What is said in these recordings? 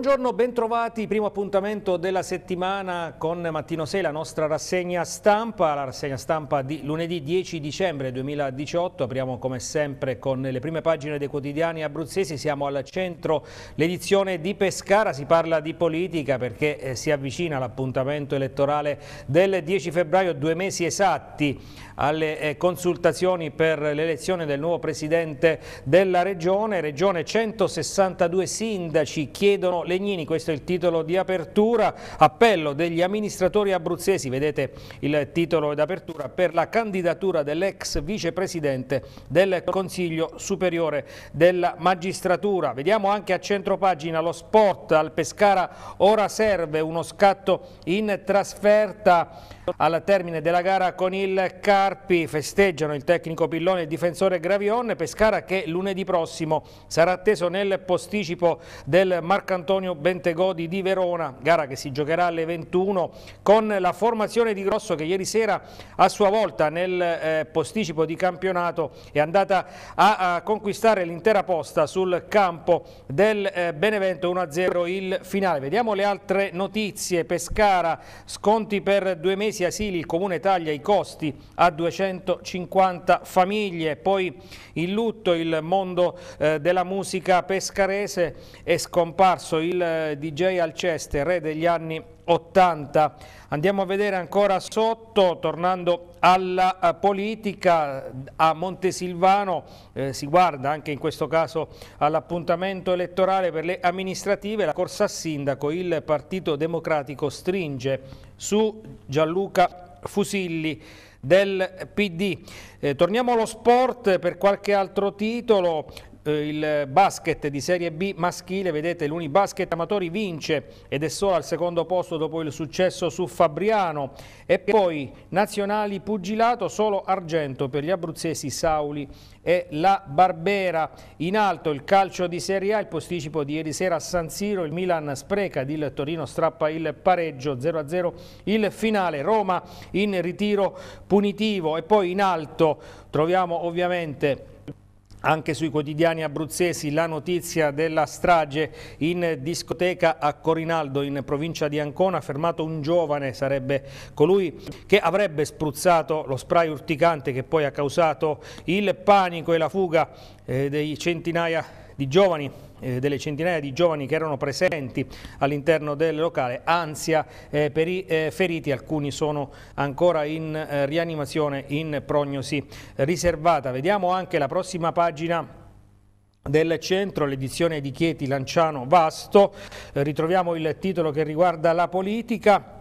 Buongiorno, bentrovati, primo appuntamento della settimana con Mattino 6, la nostra rassegna stampa, la rassegna stampa di lunedì 10 dicembre 2018, apriamo come sempre con le prime pagine dei quotidiani abruzzesi, siamo al centro l'edizione di Pescara, si parla di politica perché eh, si avvicina l'appuntamento elettorale del 10 febbraio, due mesi esatti alle eh, consultazioni per l'elezione del nuovo Presidente della Regione. Regione 162 sindaci chiedono Legnini, questo è il titolo di apertura, appello degli amministratori abruzzesi, vedete il titolo d'apertura, per la candidatura dell'ex vicepresidente del Consiglio Superiore della Magistratura. Vediamo anche a centropagina lo sport al Pescara, ora serve uno scatto in trasferta al termine della gara con il Carpi festeggiano il tecnico Pillone e il difensore Gravione, Pescara che lunedì prossimo sarà atteso nel posticipo del Marcantonio Bentegodi di Verona, gara che si giocherà alle 21 con la formazione di Grosso che ieri sera a sua volta nel eh, posticipo di campionato è andata a, conquistare l'intera posta sul campo del eh, Benevento 1-0 il finale. Vediamo le altre notizie, Pescara sconti per due mesi mesi asili il Comune taglia i costi a 250 famiglie, poi in lutto il mondo eh, della musica pescarese è scomparso il eh, DJ Alceste, re degli anni 80. Andiamo a vedere ancora sotto, tornando alla eh, politica, a Montesilvano eh, si guarda anche in questo caso all'appuntamento elettorale per le amministrative, la corsa a sindaco, il Partito Democratico stringe su Gianluca Fusilli del PD. Eh, torniamo allo sport per qualche altro titolo, eh, il basket di Serie B maschile, vedete l'Unibasket Amatori vince ed è solo al secondo posto dopo il successo su Fabriano e poi nazionali pugilato solo argento per gli abruzzesi Sauli e la Barbera. In alto il calcio di Serie A, il posticipo di ieri sera a San Siro, il Milan spreca, il Torino strappa il pareggio 0-0 il finale, Roma in ritiro punitivo e poi in alto troviamo ovviamente anche sui quotidiani abruzzesi la notizia della strage in discoteca a Corinaldo in provincia di Ancona, fermato un giovane, sarebbe colui che avrebbe spruzzato lo spray urticante che poi ha causato il panico e la fuga eh, dei centinaia di giovani eh, delle centinaia di giovani che erano presenti all'interno del locale, ansia eh, per i eh, feriti, alcuni sono ancora in eh, rianimazione in prognosi riservata. Vediamo anche la prossima pagina del centro, l'edizione di Chieti Lanciano Vasto, eh, ritroviamo il titolo che riguarda la politica,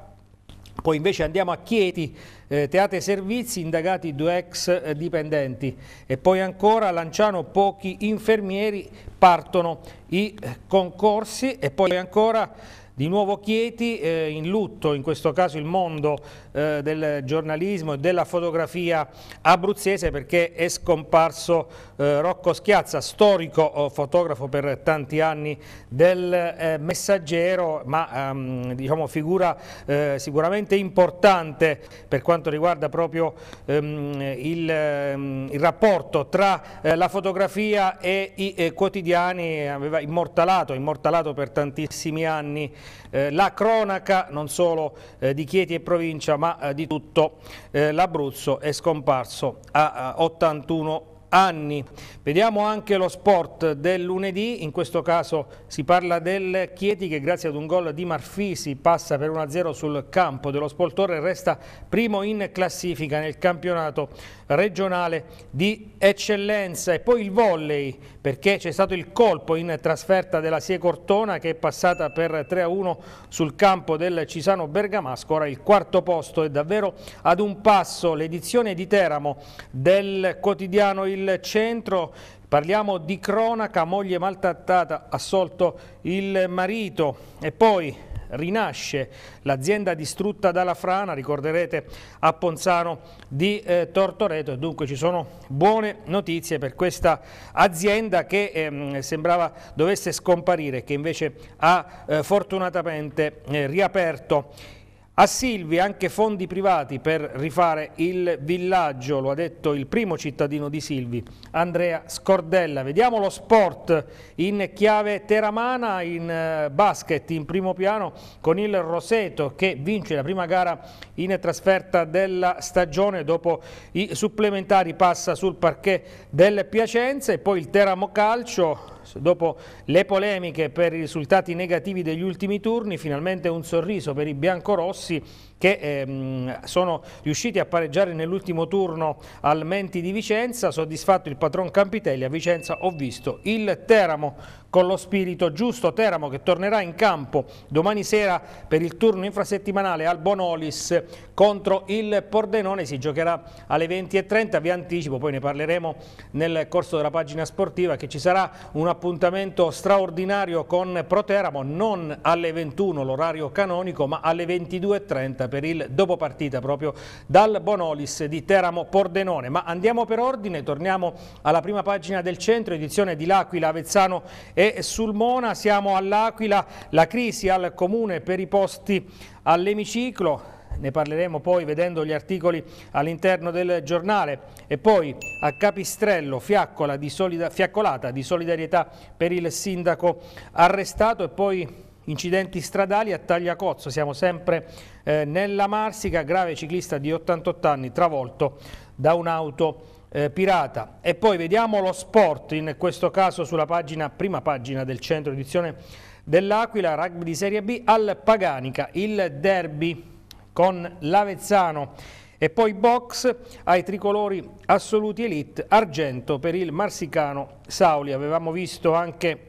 poi invece andiamo a Chieti, eh, Teate Servizi, indagati due ex eh, dipendenti e poi ancora a Lanciano pochi infermieri, partono i eh, concorsi e poi ancora di nuovo Chieti, eh, in lutto in questo caso il mondo eh, del giornalismo e della fotografia abruzzese perché è scomparso eh, Rocco Schiazza, storico oh, fotografo per tanti anni del eh, messaggero, ma ehm, diciamo, figura eh, sicuramente importante per quanto riguarda proprio ehm, il, ehm, il, rapporto tra eh, la fotografia e i quotidiani, aveva immortalato, immortalato per tantissimi anni eh, la cronaca non solo eh, di Chieti e provincia ma eh, di tutto eh, l'Abruzzo è scomparso a, a 81 anni. Vediamo anche lo sport del lunedì, in questo caso si parla del Chieti che grazie ad un gol di Marfisi passa per 1-0 sul campo dello Spoltore e resta primo in classifica nel campionato regionale di eccellenza. E poi il volley perché c'è stato il colpo in trasferta della Sie Cortona che è passata per 3-1 sul campo del Cisano Bergamasco, ora il quarto posto è davvero ad un passo l'edizione di Teramo del quotidiano Il il centro, parliamo di cronaca, moglie maltrattata, assolto il marito e poi rinasce l'azienda distrutta dalla frana, ricorderete a Ponzano di eh, Tortoreto e dunque ci sono buone notizie per questa azienda che ehm, sembrava dovesse scomparire, che invece ha eh, fortunatamente eh, riaperto. A Silvi anche fondi privati per rifare il villaggio, lo ha detto il primo cittadino di Silvi, Andrea Scordella. Vediamo lo sport in chiave teramana, in eh, basket in primo piano con il Roseto che vince la prima gara in trasferta della stagione dopo i supplementari passa sul parquet del Piacenza e poi il Teramo Calcio Max. Dopo le polemiche per i risultati negativi degli ultimi turni, finalmente un sorriso per i biancorossi che ehm, sono riusciti a pareggiare nell'ultimo turno al Menti di Vicenza, soddisfatto il patron Campitelli, a Vicenza ho visto il Teramo con lo spirito giusto. Teramo che tornerà in campo domani sera per il turno infrasettimanale al Bonolis contro il Pordenone. Si giocherà alle 20.30, vi anticipo, poi ne parleremo nel corso della pagina sportiva che ci sarà un appuntamento straordinario con Proteramo, non alle 21 l'orario canonico, ma alle 22.30 per il dopopartita proprio dal Bonolis di Teramo Pordenone. Ma andiamo per ordine, torniamo alla prima pagina del centro, edizione di L'Aquila, Avezzano e sul Mona siamo all'Aquila, la crisi al comune per i posti all'emiciclo, ne parleremo poi vedendo gli articoli all'interno del giornale e poi a Capistrello fiaccola di fiaccolata di solidarietà per il sindaco arrestato e poi incidenti stradali a Tagliacozzo, siamo sempre eh, nella Marsica, grave ciclista di 88 anni travolto da un'auto eh, pirata e poi vediamo lo sport, in questo caso sulla pagina, prima pagina del centro edizione dell'Aquila, rugby di Serie B al Paganica, il derby con l'Avezzano e poi box ai tricolori assoluti elite, argento per il marsicano Sauli, avevamo visto anche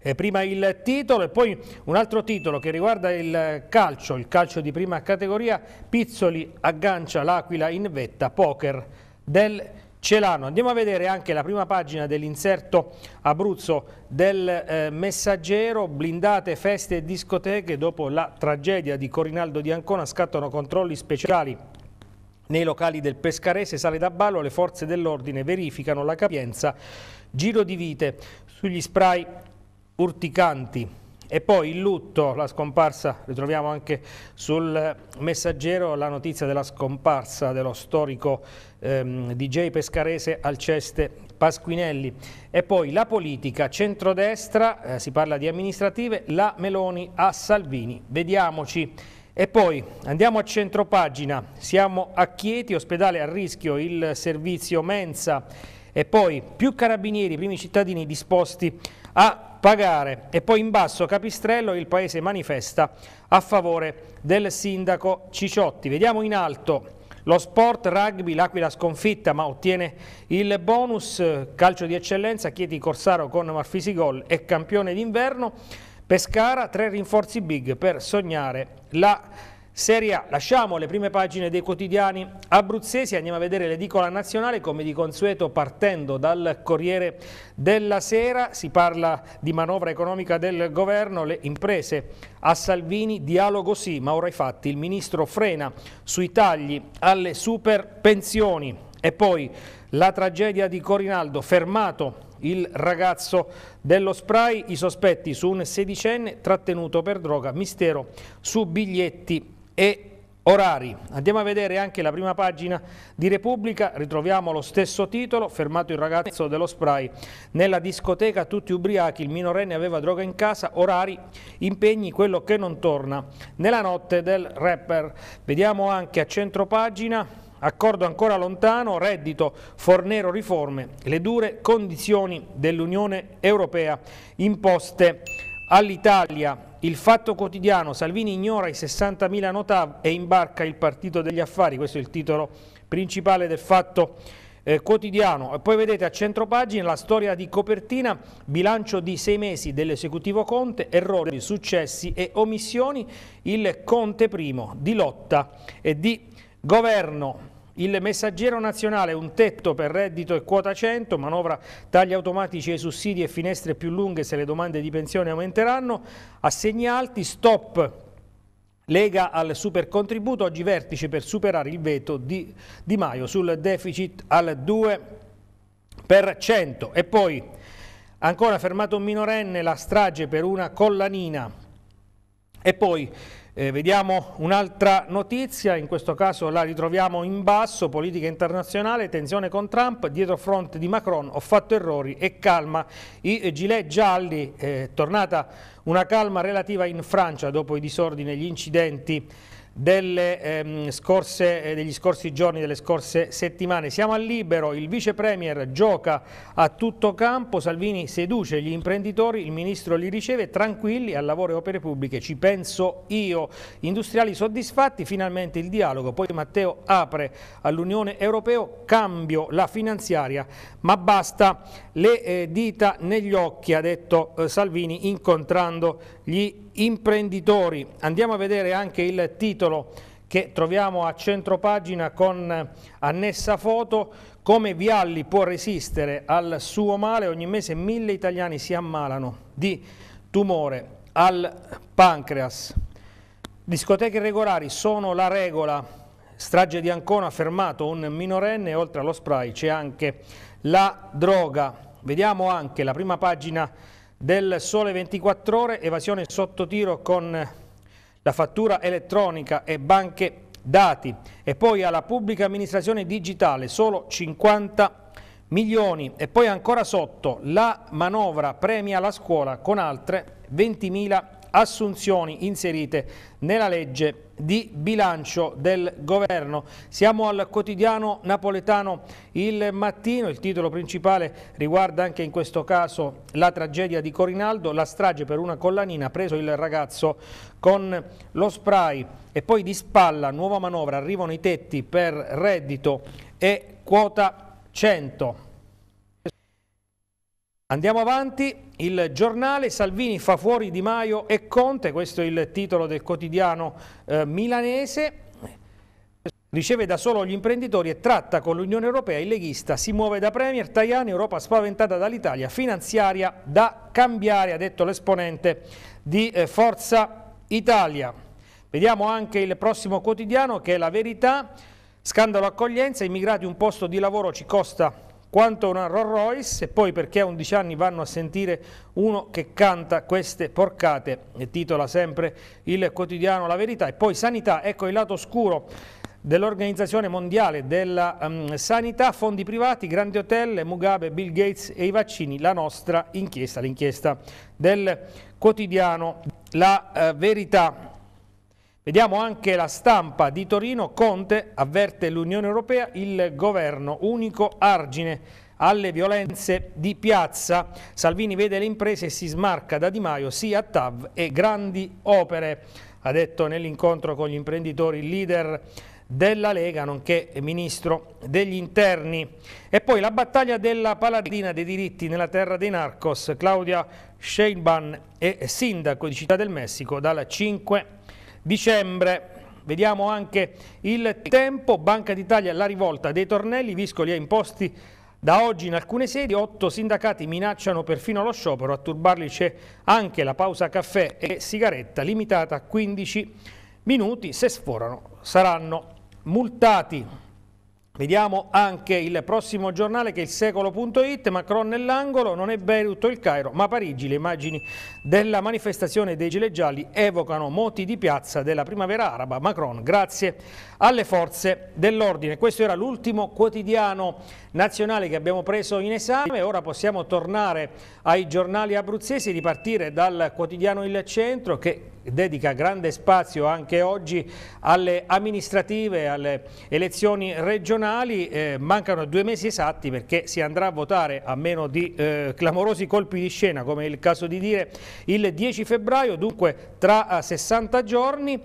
eh, prima il titolo e poi un altro titolo che riguarda il calcio, il calcio di prima categoria, Pizzoli aggancia l'Aquila in vetta, poker del Celano. Andiamo a vedere anche la prima pagina dell'inserto Abruzzo del eh, Messaggero, blindate feste e discoteche dopo la tragedia di Corinaldo di Ancona scattano controlli speciali nei locali del Pescarese sale da ballo, le forze dell'ordine verificano la capienza, giro di vite sugli spray urticanti. E poi il lutto, la scomparsa, ritroviamo anche sul messaggero la notizia della scomparsa dello storico ehm, DJ pescarese Alceste Pasquinelli. E poi la politica, centrodestra, eh, si parla di amministrative, la Meloni a Salvini. Vediamoci. E poi andiamo a centropagina, siamo a Chieti, ospedale a rischio, il servizio mensa e poi più carabinieri, primi cittadini disposti a pagare. E poi in basso Capistrello il Paese manifesta a favore del sindaco Ciciotti. Vediamo in alto lo sport rugby, l'Aquila sconfitta ma ottiene il bonus, calcio di eccellenza, Chieti Corsaro con Marfisi Gol è campione d'inverno, Pescara, tre rinforzi big per sognare la Serie A, lasciamo le prime pagine dei quotidiani abruzzesi, andiamo a vedere l'edicola nazionale come di consueto partendo dal Corriere della Sera, si parla di manovra economica del governo, le imprese a Salvini, dialogo sì, ma ora i fatti, il ministro frena sui tagli alle super pensioni e poi la tragedia di Corinaldo, fermato il ragazzo dello spray, i sospetti su un sedicenne trattenuto per droga, mistero su biglietti e Orari. Andiamo a vedere anche la prima pagina di Repubblica, ritroviamo lo stesso titolo, fermato il ragazzo dello spray. Nella discoteca tutti ubriachi, il minorenne aveva droga in casa, Orari, impegni quello che non torna. Nella notte del rapper. Vediamo anche a centro pagina accordo ancora lontano, reddito, fornero, riforme, le dure condizioni dell'Unione Europea imposte all'Italia. Il fatto quotidiano, Salvini ignora i 60.000 notav e imbarca il partito degli affari, questo è il titolo principale del fatto eh, quotidiano. E poi vedete a centro pagina la storia di copertina, bilancio di sei mesi dell'esecutivo Conte, errori, successi e omissioni, il Conte primo di lotta e di governo. Il messaggero nazionale, un tetto per reddito e quota 100, manovra tagli automatici ai sussidi e finestre più lunghe se le domande di pensione aumenteranno, assegni alti, stop Lega al supercontributo, oggi vertice per superare il veto di Di Maio sul deficit al 2%. E poi ancora fermato un minorenne, la strage per una collanina. E poi eh, vediamo un'altra notizia, in questo caso la ritroviamo in basso, politica internazionale, tensione con Trump, dietro fronte di Macron, ho fatto errori e calma, i gilet gialli, eh, tornata una calma relativa in Francia dopo i disordini e gli incidenti delle, ehm, scorse, eh, degli scorsi giorni, delle scorse settimane. Siamo al libero, il vice premier gioca a tutto campo, Salvini seduce gli imprenditori, il ministro li riceve tranquilli, al lavoro e opere pubbliche ci penso io. Industriali soddisfatti, finalmente il dialogo, poi Matteo apre all'Unione Europea, cambio la finanziaria, ma basta le eh, dita negli occhi, ha detto eh, Salvini incontrando gli imprenditori. Andiamo a vedere anche il titolo che troviamo a centro pagina con eh, annessa foto come Vialli può resistere al suo male, ogni mese mille italiani si ammalano di tumore al pancreas. Discoteche regolari sono la regola, strage di Ancona fermato un minorenne, oltre allo spray c'è anche la droga. Vediamo anche la prima pagina del Sole 24 Ore, evasione sottotiro con la fattura elettronica e banche dati e poi alla pubblica amministrazione digitale solo 50 milioni e poi ancora sotto la manovra premia la scuola con altre 20 mila assunzioni inserite nella legge di bilancio del governo. Siamo al quotidiano napoletano Il Mattino, il titolo principale riguarda anche in questo caso la tragedia di Corinaldo, la strage per una collanina, preso il ragazzo con lo spray e poi di spalla, nuova manovra, arrivano i tetti per reddito e quota 100. Andiamo avanti, il giornale Salvini fa fuori Di Maio e Conte, questo è il titolo del quotidiano eh, milanese, riceve da solo gli imprenditori e tratta con l'Unione Europea, il leghista si muove da Premier, Tajani, Europa spaventata dall'Italia, finanziaria da cambiare, ha detto l'esponente di eh, Forza Italia. Vediamo anche il prossimo quotidiano che è La Verità, scandalo accoglienza, immigrati un posto di lavoro ci costa quanto una Rolls Royce e poi perché a 11 anni vanno a sentire uno che canta queste porcate, e titola sempre il quotidiano La Verità. E poi sanità, ecco il lato oscuro dell'Organizzazione Mondiale della um, Sanità, fondi privati, grandi hotel, Mugabe, Bill Gates e i vaccini, la nostra inchiesta, l'inchiesta del quotidiano La eh, Verità. Vediamo anche la stampa di Torino, Conte avverte l'Unione Europea, il governo unico argine alle violenze di piazza. Salvini vede le imprese e si smarca da Di Maio sia TAV e grandi opere. Ha detto nell'incontro con gli imprenditori il leader della Lega, nonché ministro degli interni. E poi la battaglia della paladina dei diritti nella terra dei narcos, Claudia Sheinban è sindaco di Città del Messico dal 5 dicembre. Vediamo anche il tempo, Banca d'Italia la rivolta dei tornelli, Viscoli ha imposti da oggi in alcune sedi, otto sindacati minacciano perfino lo sciopero, a turbarli c'è anche la pausa caffè e sigaretta limitata a 15 minuti, se sforano saranno multati. Vediamo anche il prossimo giornale che è il secolo.it, Macron nell'angolo, non è Beirut o il Cairo, ma Parigi, le immagini della manifestazione dei gilet gialli evocano moti di piazza della primavera araba. Macron, grazie alle forze dell'ordine. Questo era l'ultimo quotidiano nazionale che abbiamo preso in esame. Ora possiamo tornare ai giornali abruzzesi, ripartire dal quotidiano Il Centro che dedica grande spazio anche oggi alle amministrative, alle elezioni regionali. Eh, mancano due mesi esatti perché si andrà a votare a meno di eh, clamorosi colpi di scena, come è il caso di dire il 10 febbraio, dunque tra 60 eh, giorni e,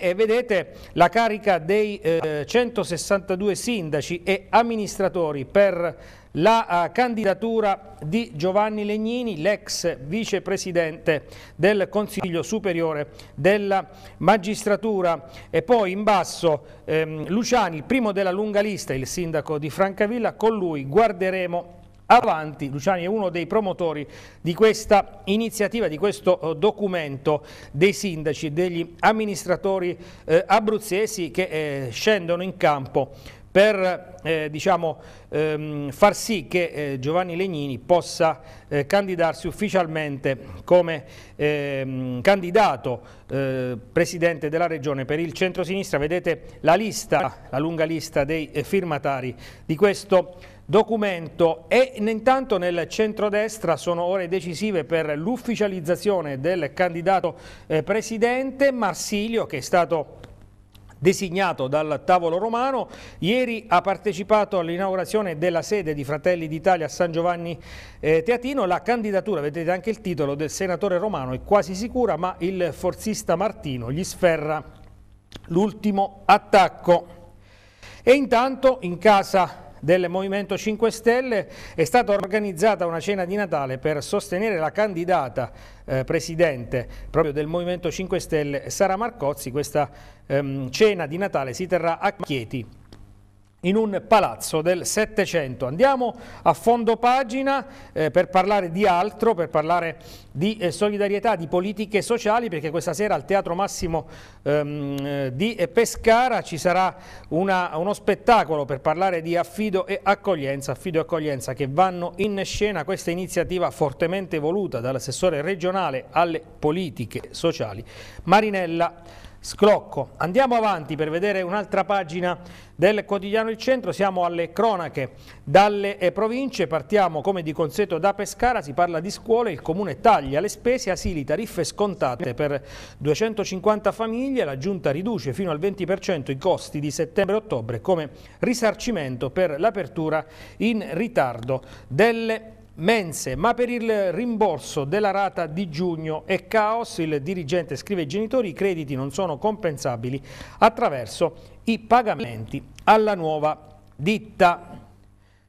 e eh, vedete la carica dei eh, 162 sindaci e amministratori per la uh, candidatura di Giovanni Legnini, l'ex vicepresidente del Consiglio Superiore della Magistratura. E poi in basso ehm, Luciani, il primo della lunga lista, il sindaco di Francavilla, con lui guarderemo avanti. Luciani è uno dei promotori di questa iniziativa, di questo eh, documento dei sindaci e degli amministratori eh, abruzzesi che eh, scendono in campo per eh, diciamo, ehm, far sì che eh, Giovanni Legnini possa eh, candidarsi ufficialmente come ehm, candidato eh, presidente della regione per il centro-sinistra. Vedete la lista, la lunga lista dei eh, firmatari di questo documento documento e intanto nel centrodestra sono ore decisive per l'ufficializzazione del candidato eh, presidente Marsilio che è stato designato dal tavolo romano. Ieri ha partecipato all'inaugurazione della sede di Fratelli d'Italia a San Giovanni eh, Teatino. La candidatura, vedete anche il titolo, del senatore romano è quasi sicura, ma il forzista Martino gli sferra l'ultimo attacco. E intanto in casa del Movimento 5 Stelle, è stata organizzata una cena di Natale per sostenere la candidata eh, presidente proprio del Movimento 5 Stelle, Sara Marcozzi. Questa ehm, cena di Natale si terrà a Chieti in un palazzo del Settecento. Andiamo a fondo pagina eh, per parlare di altro, per parlare di eh, solidarietà, di politiche sociali, perché questa sera al Teatro Massimo ehm, eh, di Pescara ci sarà una, uno spettacolo per parlare di affido e accoglienza, affido e accoglienza che vanno in scena questa iniziativa fortemente voluta dall'assessore regionale alle politiche sociali Marinella scrocco. Andiamo avanti per vedere un'altra pagina del quotidiano Il Centro, siamo alle cronache dalle eh, province, partiamo come di consueto da Pescara, si parla di scuole, il comune taglia le spese, asili, tariffe scontate per 250 famiglie, la giunta riduce fino al 20% i costi di settembre-ottobre come risarcimento per l'apertura in ritardo delle mense, ma per il rimborso della rata di giugno è caos, il dirigente scrive ai genitori i crediti non sono compensabili attraverso i pagamenti alla nuova ditta.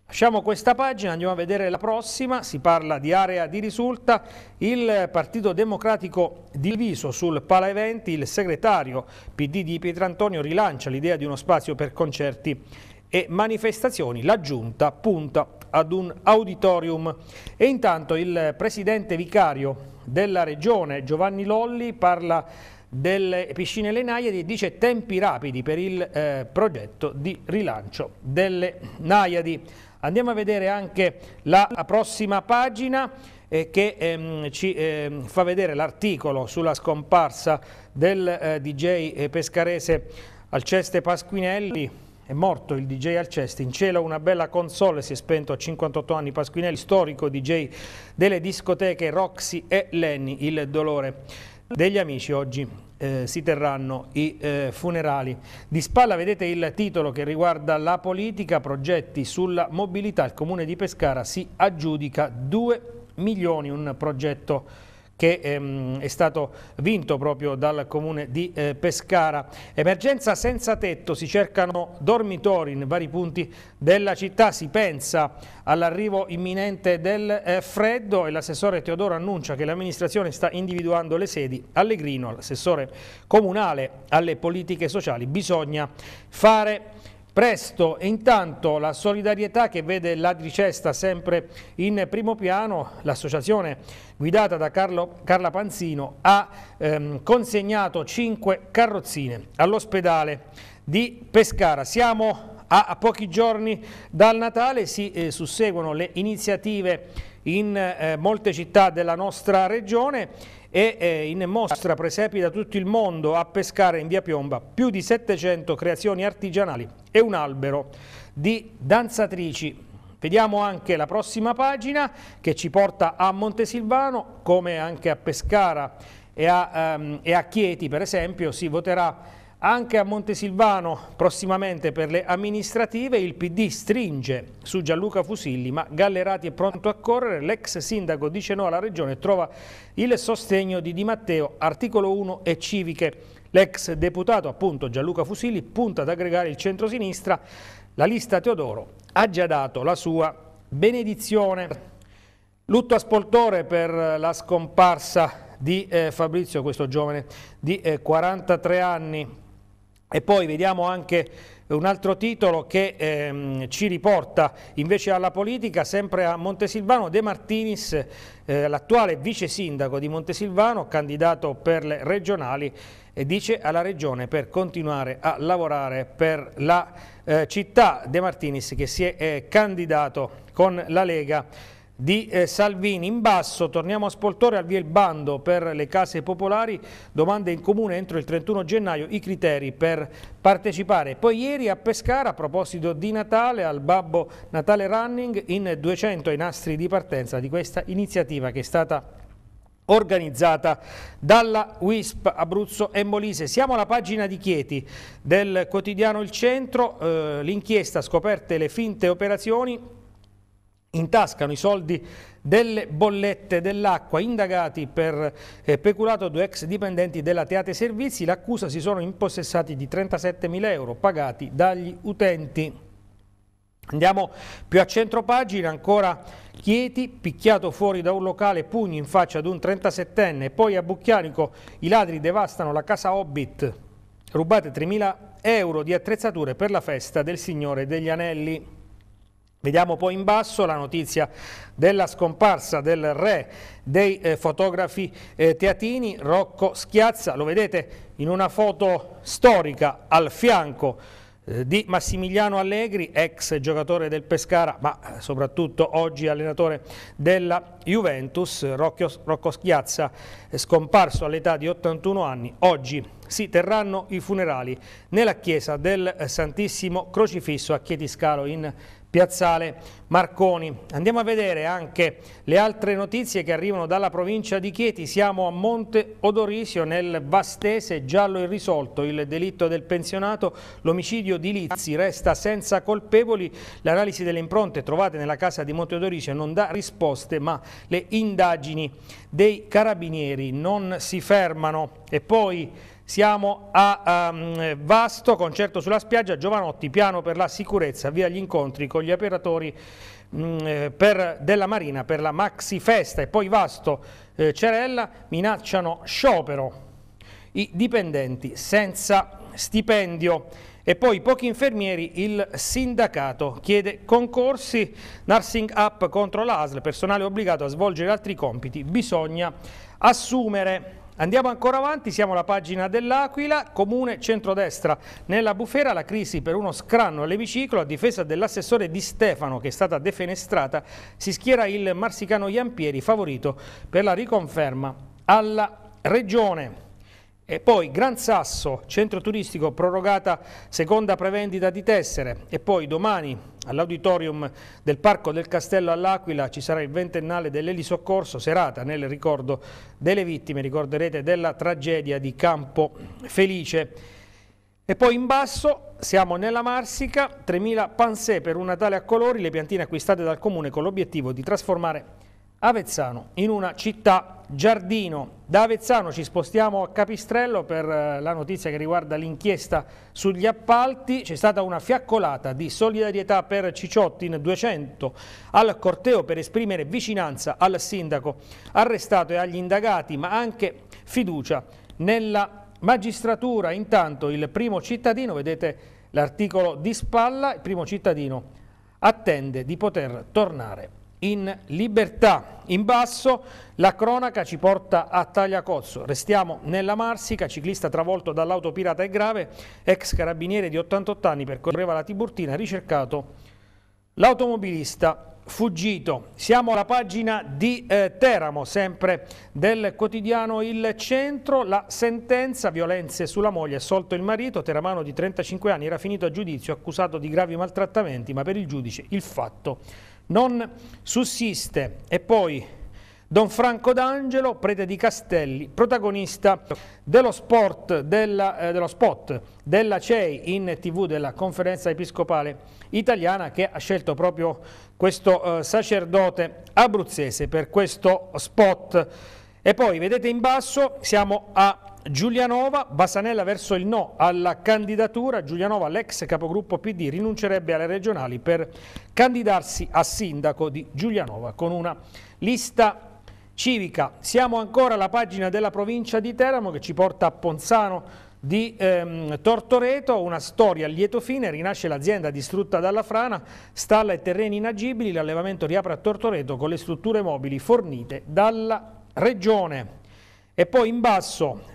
Lasciamo questa pagina, andiamo a vedere la prossima, si parla di area di risulta, il Partito Democratico diviso sul Palaeventi, il segretario PD di Pietrantonio rilancia l'idea di uno spazio per concerti e manifestazioni, la Giunta punta ad un auditorium. E intanto il presidente vicario della regione Giovanni Lolli parla delle piscine Le Naiadi e dice tempi rapidi per il eh, progetto di rilancio delle Naiadi. Andiamo a vedere anche la prossima pagina eh, che ehm, ci eh, fa vedere l'articolo sulla scomparsa del eh, DJ eh, pescarese Alceste Pasquinelli è morto il DJ Alceste, in cielo una bella console, si è spento a 58 anni Pasquinelli, storico DJ delle discoteche Roxy e Lenny, il dolore degli amici oggi eh, si terranno i eh, funerali. Di spalla vedete il titolo che riguarda la politica, progetti sulla mobilità, il comune di Pescara si aggiudica 2 milioni, un progetto che ehm, è stato vinto proprio dal comune di eh, Pescara. Emergenza senza tetto, si cercano dormitori in vari punti della città, si pensa all'arrivo imminente del eh, freddo e l'assessore Teodoro annuncia che l'amministrazione sta individuando le sedi. Allegrino, l'assessore comunale alle politiche sociali, bisogna fare presto. E intanto la solidarietà che vede la Tricesta sempre in primo piano, l'associazione guidata da Carlo, Carla Panzino ha ehm, consegnato 5 carrozzine all'ospedale di Pescara. Siamo a, a, pochi giorni dal Natale, si eh, susseguono le iniziative in eh, molte città della nostra regione e eh, in mostra presepi da tutto il mondo a pescare in via Piomba più di 700 creazioni artigianali e un albero di danzatrici. Vediamo anche la prossima pagina che ci porta a Montesilvano come anche a Pescara e a, um, e a Chieti per esempio si voterà anche a Montesilvano, prossimamente per le amministrative, il PD stringe su Gianluca Fusilli, ma Gallerati è pronto a correre, l'ex sindaco dice no alla regione e trova il sostegno di Di Matteo, articolo 1 e civiche. L'ex deputato, appunto Gianluca Fusilli, punta ad aggregare il centro-sinistra. La lista Teodoro ha già dato la sua benedizione. Lutto a spoltore per la scomparsa di eh, Fabrizio, questo giovane di eh, 43 anni, e poi vediamo anche un altro titolo che ehm, ci riporta invece alla politica, sempre a Montesilvano, De Martinis, eh, l'attuale vice sindaco di Montesilvano, candidato per le regionali, e eh, dice alla regione per continuare a lavorare per la eh, città. De Martinis che si è eh, candidato con la Lega di eh, Salvini. In basso torniamo a Spoltore, al via il bando per le case popolari, domande in comune entro il 31 gennaio, i criteri per partecipare. Poi ieri a Pescara, a proposito di Natale, al Babbo Natale Running, in 200 i nastri di partenza di questa iniziativa che è stata organizzata dalla WISP Abruzzo e Molise. Siamo alla pagina di Chieti del quotidiano Il Centro, eh, l'inchiesta scoperte le finte operazioni intascano i soldi delle bollette dell'acqua, indagati per eh, peculato due ex dipendenti della Teate Servizi, l'accusa si sono impossessati di 37.000 euro pagati dagli utenti. Andiamo più a centro pagina, ancora Chieti, picchiato fuori da un locale, pugni in faccia ad un 37enne, poi a Bucchianico i ladri devastano la casa Hobbit, rubate 3.000 euro di attrezzature per la festa del Signore degli Anelli. Vediamo poi in basso la notizia della scomparsa del re dei eh, fotografi eh, teatini, Rocco Schiazza, lo vedete in una foto storica al fianco eh, di Massimiliano Allegri, ex giocatore del Pescara, ma eh, soprattutto oggi allenatore della Juventus, Rocchio, Rocco Schiazza scomparso all'età di 81 anni, oggi si terranno i funerali nella chiesa del eh, Santissimo Crocifisso a Chietiscalo in Piazzale Marconi. Andiamo a vedere anche le altre notizie che arrivano dalla provincia di Chieti. Siamo a Monte Odorisio nel Vastese, giallo irrisolto, il delitto del pensionato, l'omicidio di Lizzi resta senza colpevoli. L'analisi delle impronte trovate nella casa di Monte Odorisio non dà risposte, ma le indagini dei carabinieri non si fermano. E poi siamo a um, Vasto, concerto sulla spiaggia, Giovanotti, piano per la sicurezza, via gli incontri con gli operatori mh, mm, eh, per, della Marina per la Maxi Festa e poi Vasto, eh, Cerella minacciano sciopero i dipendenti senza stipendio. E poi pochi infermieri, il sindacato chiede concorsi, nursing up contro l'ASL, personale obbligato a svolgere altri compiti, bisogna assumere. Andiamo ancora avanti, siamo alla pagina dell'Aquila, comune centrodestra. Nella bufera la crisi per uno scranno all'emiciclo a difesa dell'assessore Di Stefano che è stata defenestrata, si schiera il marsicano Iampieri favorito per la riconferma alla regione. E poi Gran Sasso, centro turistico, prorogata seconda prevendita di tessere e poi domani All'auditorium del Parco del Castello all'Aquila ci sarà il ventennale dell'elisoccorso, serata nel ricordo delle vittime, ricorderete, della tragedia di Campo Felice. E poi in basso siamo nella Marsica, 3.000 pansè per un Natale a colori, le piantine acquistate dal Comune con l'obiettivo di trasformare Avezzano in una città Giardino. Da Avezzano ci spostiamo a Capistrello per eh, la notizia che riguarda l'inchiesta sugli appalti. C'è stata una fiaccolata di solidarietà per Cicciotti in 200 al corteo per esprimere vicinanza al sindaco arrestato e agli indagati, ma anche fiducia nella magistratura. Intanto il primo cittadino, vedete l'articolo di spalla, il primo cittadino attende di poter tornare in libertà. In basso la cronaca ci porta a Tagliacozzo. Restiamo nella Marsica, ciclista travolto dall'auto pirata e grave, ex carabiniere di 88 anni percorreva la Tiburtina, ricercato l'automobilista fuggito. Siamo alla pagina di eh, Teramo, sempre del quotidiano Il Centro, la sentenza, violenze sulla moglie, assolto il marito, teramano di 35 anni, era finito a giudizio, accusato di gravi maltrattamenti, ma per il giudice il fatto è non sussiste. E poi Don Franco D'Angelo, prete di Castelli, protagonista dello, sport, della, eh, dello spot della CEI in tv della conferenza episcopale italiana che ha scelto proprio questo eh, sacerdote abruzzese per questo spot. E poi vedete in basso siamo a Giulianova, Basanella verso il no alla candidatura, Giulianova l'ex capogruppo PD rinuncerebbe alle regionali per candidarsi a sindaco di Giulianova con una lista civica. Siamo ancora alla pagina della provincia di Teramo che ci porta a Ponzano di ehm, Tortoreto, una storia a lieto fine, rinasce l'azienda distrutta dalla frana, stalla e terreni inagibili, l'allevamento riapre a Tortoreto con le strutture mobili fornite dalla regione. E poi in basso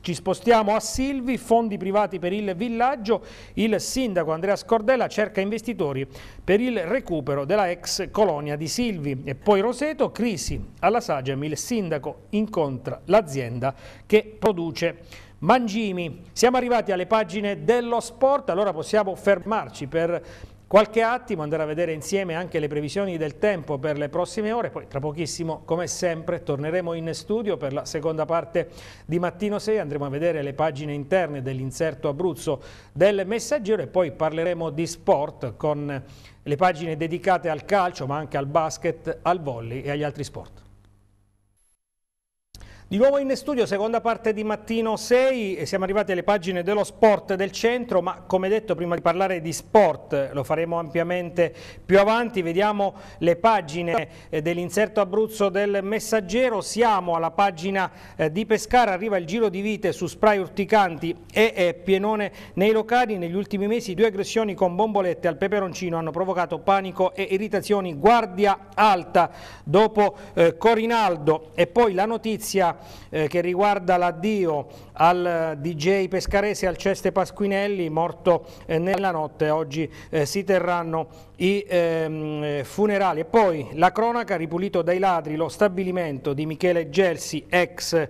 ci spostiamo a Silvi, fondi privati per il villaggio, il sindaco Andrea Scordella cerca investitori per il recupero della ex colonia di Silvi e poi Roseto, crisi alla Sagem, il sindaco incontra l'azienda che produce mangimi. Siamo arrivati alle pagine dello sport, allora possiamo fermarci per qualche attimo, andare a vedere insieme anche le previsioni del tempo per le prossime ore, poi tra pochissimo come sempre torneremo in studio per la seconda parte di Mattino 6, andremo a vedere le pagine interne dell'inserto Abruzzo del Messaggero e poi parleremo di sport con le pagine dedicate al calcio ma anche al basket, al volley e agli altri sport. Di nuovo in studio, seconda parte di Mattino 6, siamo arrivati alle pagine dello sport del centro, ma come detto prima di parlare di sport, lo faremo ampiamente più avanti, vediamo le pagine eh, dell'inserto Abruzzo del Messaggero, siamo alla pagina eh, di Pescara, arriva il giro di vite su spray urticanti e eh, pienone nei locali, negli ultimi mesi due aggressioni con bombolette al peperoncino hanno provocato panico e irritazioni, guardia alta dopo Corinaldo e poi la notizia eh, che riguarda l'addio al eh, DJ pescarese Alceste Pasquinelli, morto eh, nella notte. Oggi eh, si terranno i ehm, funerali. E poi la cronaca, ripulito dai ladri, lo stabilimento di Michele Gelsi, ex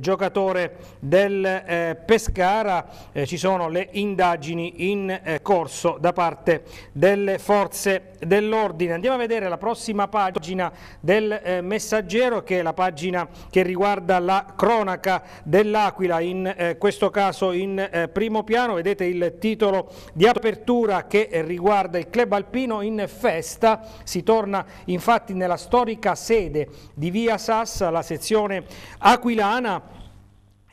giocatore del Pescara. ci sono le indagini in corso da parte delle forze dell'ordine. Andiamo a vedere la prossima pagina del messaggero che è la pagina che riguarda la cronaca dell'Aquila in eh, questo caso in eh, primo piano, vedete il titolo di apertura che riguarda il club alpino in festa, si torna infatti nella storica sede di Via Sassa, la sezione aquilana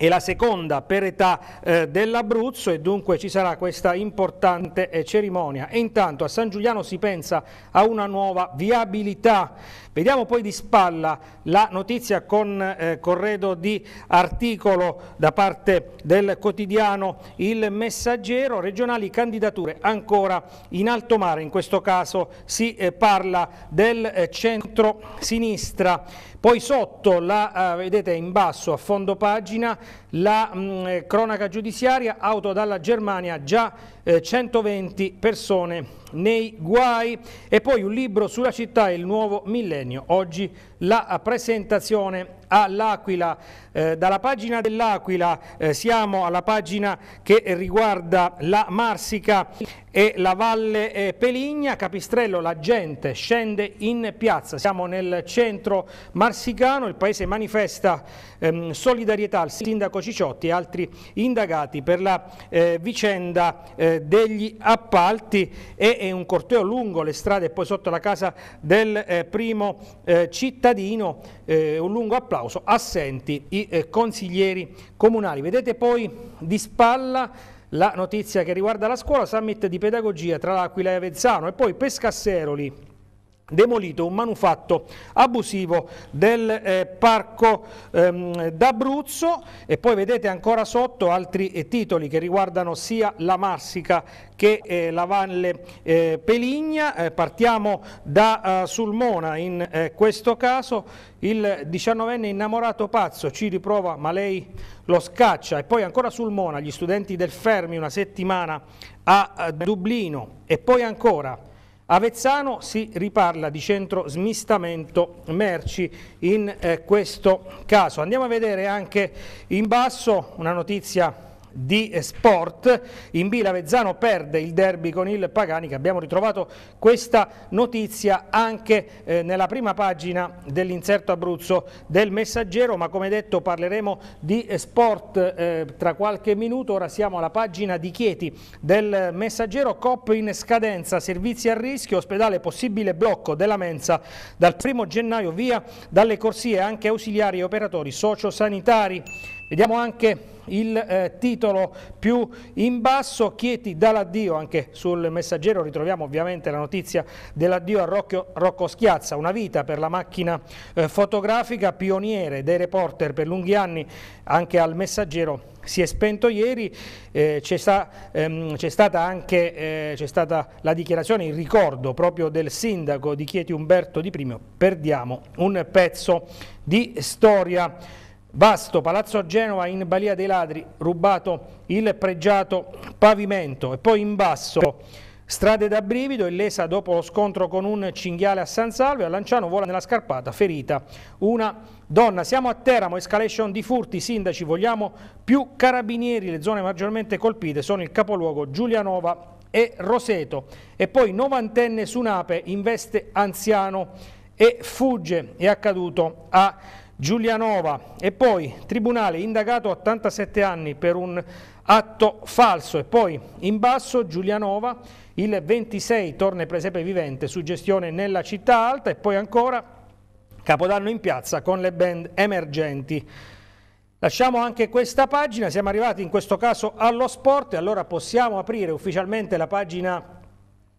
e la seconda per età eh, dell'Abruzzo e dunque ci sarà questa importante eh, cerimonia. E intanto a San Giuliano si pensa a una nuova viabilità. Vediamo poi di spalla la notizia con eh, corredo di articolo da parte del quotidiano Il Messaggero, regionali candidature ancora in alto mare, in questo caso si eh, parla del eh, centro-sinistra. Poi sotto, la, eh, vedete in basso a fondo pagina, la mh, mm, eh, cronaca giudiziaria, auto dalla Germania, già eh, 120 persone nei guai e poi un libro sulla città e il nuovo millennio, oggi la presentazione all'Aquila. Eh, dalla pagina dell'Aquila eh, siamo alla pagina che riguarda la Marsica e la Valle eh, Peligna, Capistrello, la gente scende in piazza, siamo nel centro marsicano, il paese manifesta ehm, solidarietà al sindaco Cicciotti e altri indagati per la eh, vicenda eh, degli appalti e, e un corteo lungo le strade e poi sotto la casa del primo cittadino cittadino, eh, un lungo applauso, assenti i eh, consiglieri comunali. Vedete poi di spalla la notizia che riguarda la scuola, summit di pedagogia tra l'Aquila e Avezzano e poi Pescasseroli demolito un manufatto abusivo del eh, parco ehm, d'Abruzzo e poi vedete ancora sotto altri eh, titoli che riguardano sia la Marsica che eh, la Valle eh, Peligna. Eh, partiamo da eh, Sulmona in questo caso, il diciannovenne innamorato pazzo ci riprova ma lei lo scaccia e poi ancora Sulmona, gli studenti del Fermi una settimana a, a Dublino e poi ancora Avezzano si riparla di centro smistamento merci in eh, questo caso. Andiamo a vedere anche in basso una notizia di sport. In B Lavezzano perde il derby con il Pagani che abbiamo ritrovato questa notizia anche eh, nella prima pagina dell'inserto Abruzzo del Messaggero, ma come detto parleremo di sport eh, tra qualche minuto. Ora siamo alla pagina di Chieti del Messaggero, COP in scadenza, servizi a rischio, ospedale possibile blocco della mensa dal primo gennaio via dalle corsie anche ausiliari e operatori sociosanitari. Vediamo anche il eh, titolo più in basso, Chieti dà l'addio, anche sul messaggero ritroviamo ovviamente la notizia dell'addio a Rocco, Rocco, Schiazza, una vita per la macchina eh, fotografica, pioniere dei reporter per lunghi anni anche al messaggero si è spento ieri, eh, c'è, sta, ehm, stata anche eh, stata la dichiarazione, il ricordo proprio del sindaco di Chieti Umberto Di Primio, perdiamo un pezzo di storia. Vasto, Palazzo Genova in balia dei ladri, rubato il pregiato pavimento e poi in basso strade da brivido, illesa dopo lo scontro con un cinghiale a San Salve, a Lanciano vola nella scarpata, ferita una donna. Siamo a Teramo, escalation di furti, sindaci, vogliamo più carabinieri, le zone maggiormente colpite sono il capoluogo Giulianova e Roseto e poi novantenne su un'ape investe anziano e fugge, è accaduto a Giulianova e poi Tribunale indagato a 87 anni per un atto falso e poi in basso Giulianova il 26 torna presepe vivente su nella città alta e poi ancora Capodanno in piazza con le band emergenti. Lasciamo anche questa pagina, siamo arrivati in questo caso allo sport e allora possiamo aprire ufficialmente la pagina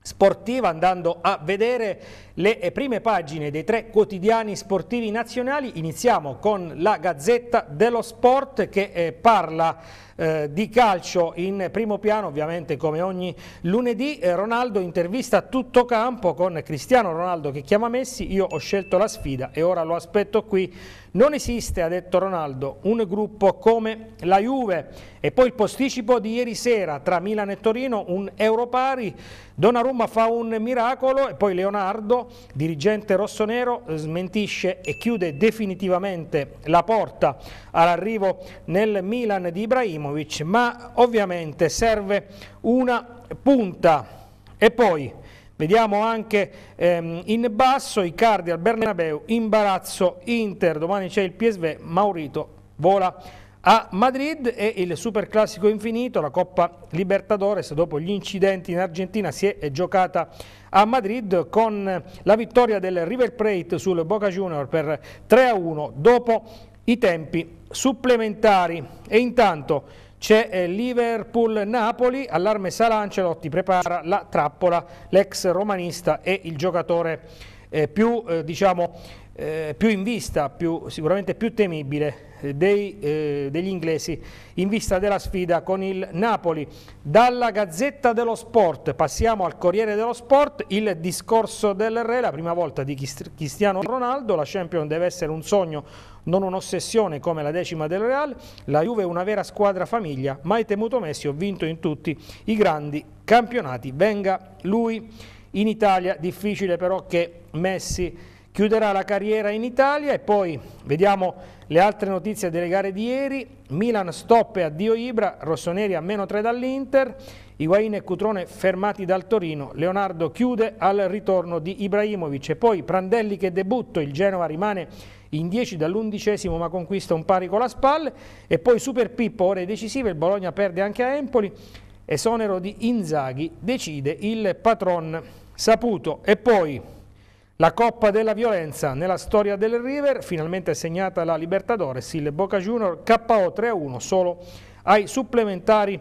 sportiva andando a vedere le eh, prime pagine dei tre quotidiani sportivi nazionali. Iniziamo con la Gazzetta dello Sport che eh, parla eh, di calcio in primo piano, ovviamente come ogni lunedì, eh, Ronaldo intervista a tutto campo con Cristiano Ronaldo che chiama Messi, io ho scelto la sfida e ora lo aspetto qui. Non esiste, ha detto Ronaldo, un gruppo come la Juve e poi il posticipo di ieri sera tra Milan e Torino, un Europari, Donnarumma fa un miracolo e poi Leonardo, dirigente rossonero, smentisce e chiude definitivamente la porta all'arrivo nel Milan di Ibrahim Ibrahimovic, ma ovviamente serve una punta. E poi Vediamo anche ehm, in basso i cardi al Bernabeu, imbarazzo Inter, domani c'è il PSV, Maurito vola a Madrid e il Superclassico infinito, la Coppa Libertadores dopo gli incidenti in Argentina si è giocata a Madrid con la vittoria del River Plate sul Boca Junior per 3-1 dopo i tempi supplementari e intanto c'è eh, Liverpool-Napoli, allarme Sala Ancelotti prepara la trappola, l'ex romanista e il giocatore eh, più, eh, diciamo, più in vista, più, sicuramente più temibile dei, eh, degli inglesi in vista della sfida con il Napoli. Dalla Gazzetta dello Sport passiamo al Corriere dello Sport, il discorso del Re, la prima volta di Cristiano Ronaldo, la Champion deve essere un sogno non un'ossessione come la decima del Real, la Juve è una vera squadra famiglia, mai temuto Messi, ho vinto in tutti i grandi campionati, venga lui in Italia, difficile però che Messi chiuderà la carriera in Italia e poi vediamo le altre notizie delle gare di ieri, Milan stop e addio Ibra, Rossoneri a meno 3 dall'Inter, Higuain e Cutrone fermati dal Torino, Leonardo chiude al ritorno di Ibrahimovic e poi Prandelli che debutto, il Genova rimane in 10 dall'undicesimo ma conquista un pari con la spalle e poi Super Pippo ore decisive, il Bologna perde anche a Empoli, esonero di Inzaghi, decide il patron saputo e poi la Coppa della Violenza nella storia del River, finalmente segnata la Libertadores, il Boca Junior KO 3-1 solo ai supplementari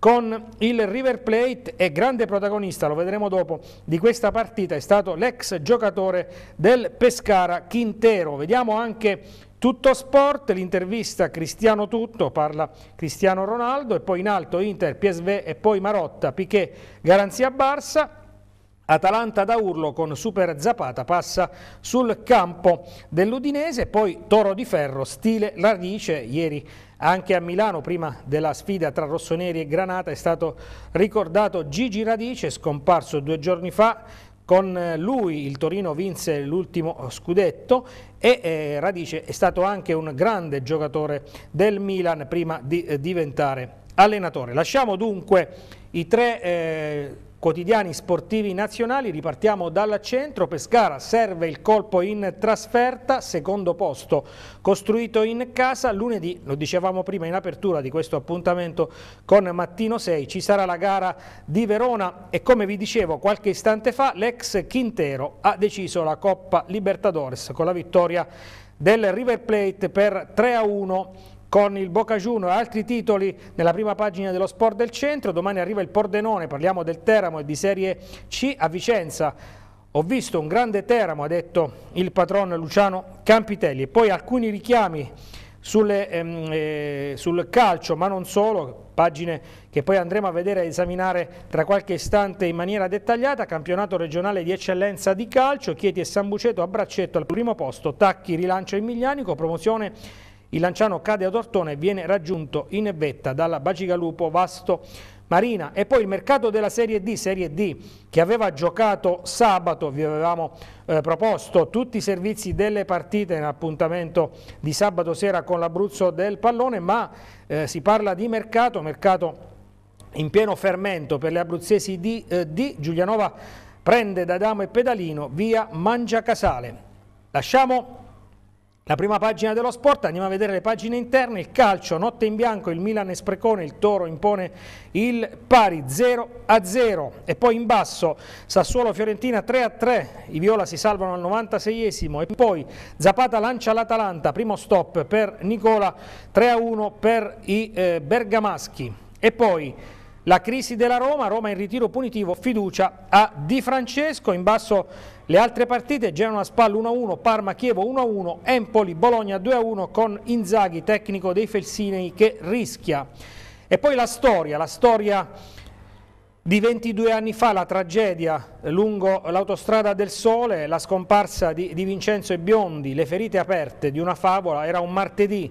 con il River Plate e grande protagonista, lo vedremo dopo, di questa partita è stato l'ex giocatore del Pescara Quintero. Vediamo anche tutto sport, l'intervista Cristiano Tutto, parla Cristiano Ronaldo e poi in alto Inter, PSV e poi Marotta, Piquet, Garanzia Barsa. Atalanta da urlo con Super Zapata passa sul campo dell'Udinese, poi Toro di Ferro, stile radice, ieri anche a Milano, prima della sfida tra rossoneri e granata, è stato ricordato Gigi Radice, scomparso due giorni fa. Con lui il Torino vinse l'ultimo scudetto e eh, Radice è stato anche un grande giocatore del Milan prima di eh, diventare allenatore. Lasciamo dunque i tre... Eh, quotidiani sportivi nazionali, ripartiamo dal centro, Pescara serve il colpo in trasferta, secondo posto costruito in casa, lunedì, lo dicevamo prima in apertura di questo appuntamento con Mattino 6, ci sarà la gara di Verona e come vi dicevo qualche istante fa l'ex Quintero ha deciso la Coppa Libertadores con la vittoria del River Plate per 3 a 1 con il Boca Junior e altri titoli nella prima pagina dello Sport del Centro, domani arriva il Pordenone, parliamo del Teramo e di Serie C a Vicenza. Ho visto un grande Teramo, ha detto il patron Luciano Campitelli, e poi alcuni richiami sulle, ehm, eh, sul calcio, ma non solo, pagine che poi andremo a vedere e esaminare tra qualche istante in maniera dettagliata, campionato regionale di eccellenza di calcio, Chieti e Sambuceto a braccetto al primo posto, Tacchi rilancio emilianico, promozione il Lanciano cade ad Ortone e viene raggiunto in vetta dalla Bacigalupo Vasto Marina. E poi il mercato della Serie D, Serie D che aveva giocato sabato, vi avevamo eh, proposto tutti i servizi delle partite in appuntamento di sabato sera con l'Abruzzo del Pallone, ma eh, si parla di mercato, mercato in pieno fermento per le abruzzesi di, eh, di Giulianova prende da Damo e Pedalino via Mangiacasale. Lasciamo la prima pagina dello sport, andiamo a vedere le pagine interne, il calcio, notte in bianco, il Milan è sprecone, il Toro impone il pari 0 a 0 e poi in basso Sassuolo-Fiorentina 3 a 3, i Viola si salvano al 96esimo e poi Zapata lancia l'Atalanta, primo stop per Nicola 3 a 1 per i eh, Bergamaschi e poi la crisi della Roma, Roma in ritiro punitivo, fiducia a Di Francesco, in basso le altre partite, Genoa Spal 1-1, Parma Chievo 1-1, Empoli Bologna 2-1 con Inzaghi, tecnico dei Felsinei che rischia. E poi la storia, la storia di 22 anni fa la tragedia lungo l'autostrada del Sole, la scomparsa di, di Vincenzo e Biondi, le ferite aperte di una favola, era un martedì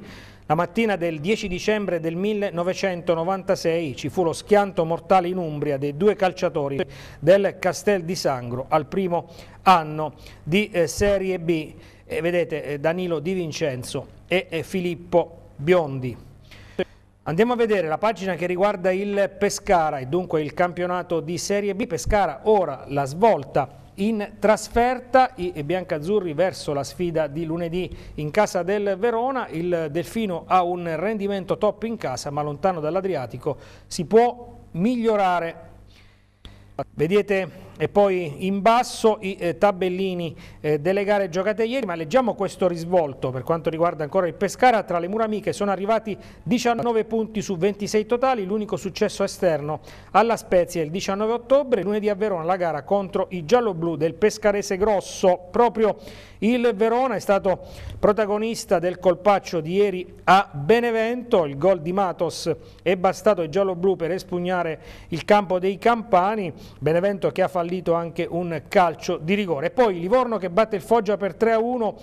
la mattina del 10 dicembre del 1996 ci fu lo schianto mortale in Umbria dei due calciatori del Castel di Sangro al primo anno di eh, Serie B. E vedete eh, Danilo Di Vincenzo e eh, Filippo Biondi. Andiamo a vedere la pagina che riguarda il Pescara e dunque il campionato di Serie B. Pescara ora la svolta in trasferta, i biancazzurri verso la sfida di lunedì in casa del Verona, il Delfino ha un rendimento top in casa ma lontano dall'Adriatico si può migliorare. Vedete e poi in basso i eh, tabellini eh, delle gare giocate ieri, ma leggiamo questo risvolto per quanto riguarda ancora il Pescara, tra le mura amiche sono arrivati 19 punti su 26 totali, l'unico successo esterno alla Spezia il 19 ottobre, lunedì a Verona la gara contro i gialloblu del Pescarese Grosso, proprio il Verona è stato protagonista del colpaccio di ieri a Benevento, il gol di Matos è bastato ai gialloblu per espugnare il campo dei Campani, Benevento che ha fallito fallito anche un calcio di rigore. Poi Livorno che batte il Foggia per 3-1